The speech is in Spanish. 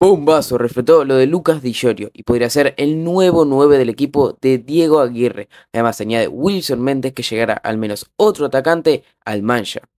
Bombazo, respetó lo de Lucas Di Llorio y podría ser el nuevo 9 del equipo de Diego Aguirre. Además añade Wilson Méndez que llegará al menos otro atacante al Mancha.